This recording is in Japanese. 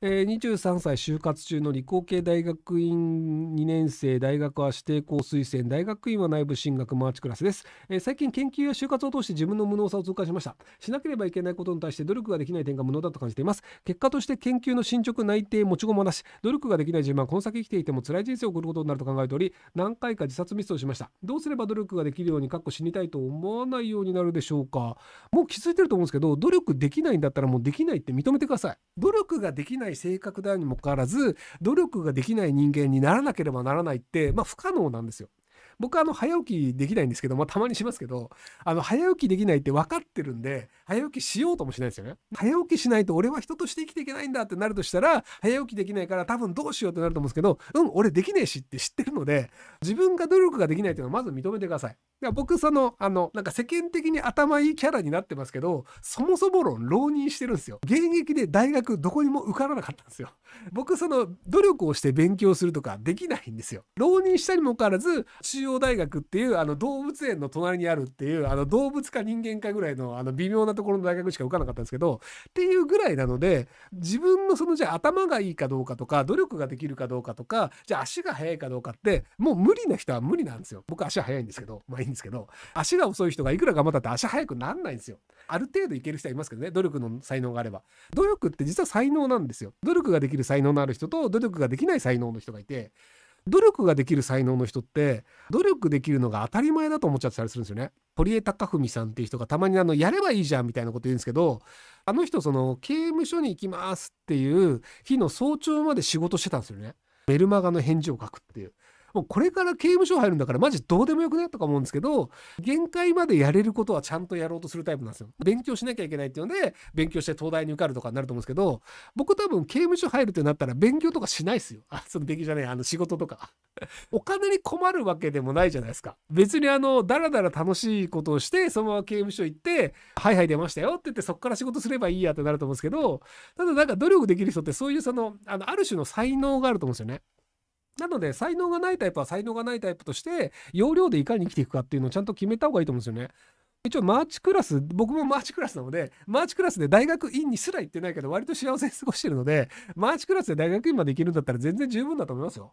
えー、23歳就活中の理工系大学院2年生大学は指定校推薦大学院は内部進学マーチクラスです、えー、最近研究や就活を通して自分の無能さを痛感しましたしなければいけないことに対して努力ができない点が無能だと感じています結果として研究の進捗内定持ち駒なし努力ができない自分はこの先生きていても辛い人生を送ることになると考えており何回か自殺ミスをしましたどうすれば努力ができるようにかっこ死にたいと思わないようになるでしょうかもう気づいてると思うんですけど努力できないんだったらもうできないって認めてください努力ができないない性格であるにもかかわらず努力ができない人間にならなければならないって、まあ、不可能なんですよ。僕はあの早起きできないんですけど、まあ、たまにしますけどあの早起きできないって分かってるんで早起きしようともしないですよね。早起きしないと俺は人として生きていけないんだってなるとしたら早起きできないから多分どうしようってなると思うんですけどうん俺できねえしって知ってるので自分が努力ができないっていうのはまず認めてください。や僕そのあのなんか世間的に頭いいキャラになってますけどそもそも論浪人してるんですよ現役で大学どこにも受からなかったんですよ僕その努力をして勉強するとかできないんですよ浪人したにもかかわらず中央大学っていうあの動物園の隣にあるっていうあの動物か人間かぐらいのあの微妙なところの大学しか受からなかったんですけどっていうぐらいなので自分のそのじゃあ頭がいいかどうかとか努力ができるかどうかとかじゃあ足が速いかどうかってもう無理な人は無理なんですよ僕足は速いんですけど、まあんですけど足が遅い人がいくら頑張ったって足速くなんないんですよある程度いける人はいますけどね努力の才能があれば努力って実は才能なんですよ努力ができる才能のある人と努力ができない才能の人がいて努力ができる才能の人って努力できるのが当たり前だと思っちゃったりするんですよね。堀江貴文さんっていう人がたまにあのやればいいじゃんみたいなこと言うんですけどあの人その刑務所に行きますっていう日の早朝まで仕事してたんですよね。メルマガの返事を書くっていう。もうこれから刑務所入るんだからマジどうでもよくねとか思うんですけど、限界までやれることはちゃんとやろうとするタイプなんですよ。勉強しなきゃいけないっていうので、勉強して東大に受かるとかになると思うんですけど、僕多分刑務所入るってなったら勉強とかしないですよ。あ、その勉強じゃない、あの仕事とか。お金に困るわけでもないじゃないですか。別にあの、だらだら楽しいことをして、そのまま刑務所行って、はいはい出ましたよって言って、そこから仕事すればいいやってなると思うんですけど、ただなんか努力できる人ってそういうその、あの、ある種の才能があると思うんですよね。なので、才能がないタイプは才能がないタイプとして、要領でいかに生きていくかっていうのをちゃんと決めた方がいいと思うんですよね。一応マーチクラス、僕もマーチクラスなので、マーチクラスで大学院にすら行ってないけど、割と幸せに過ごしてるので、マーチクラスで大学院まで行けるんだったら全然十分だと思いますよ。